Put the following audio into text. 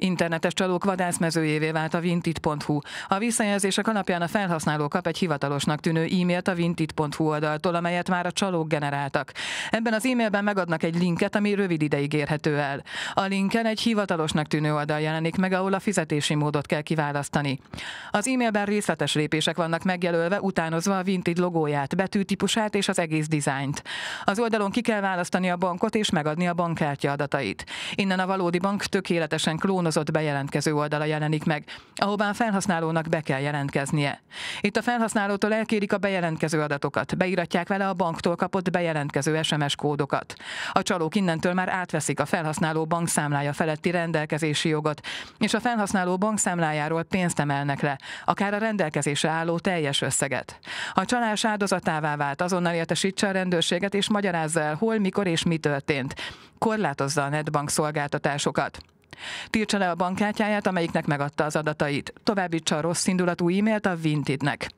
Internetes csalók vadászmezőjévé vált a vintit.hu. A visszajelzések alapján a felhasználó kap egy hivatalosnak tűnő e-mailt a vintit.hu oldaltól, amelyet már a csalók generáltak. Ebben az e-mailben megadnak egy linket, ami rövid ideig érhető el. A linken egy hivatalosnak tűnő oldal jelenik meg, ahol a fizetési módot kell kiválasztani. Az e-mailben részletes lépések vannak megjelölve, utánozva a vintit logóját, betűtípusát és az egész dizájnt. Az oldalon ki kell választani a bankot és megadni a bankkártya adatait. Innen a valódi bank tökéletesen klón célozott bejelentkező oldala jelenik meg, ahová a felhasználónak be kell jelentkeznie. Itt a felhasználótól elkérik a bejelentkező adatokat, beíratják vele a banktól kapott bejelentkező SMS kódokat. A csalók innentől már átveszik a felhasználó bankszámlája feletti rendelkezési jogot, és a felhasználó bankszámlájáról pénzt emelnek le, akár a rendelkezésre álló teljes összeget. Ha a csalás áldozatává vált, azonnal értesítse a rendőrséget és magyarázza el, hol, mikor és mi történt. Korlátozza a netbank szolgáltatásokat. Tiltsa le a bankkártyáját, amelyiknek megadta az adatait. Továbbítsa a rossz indulatú e-mailt a Vintidnek.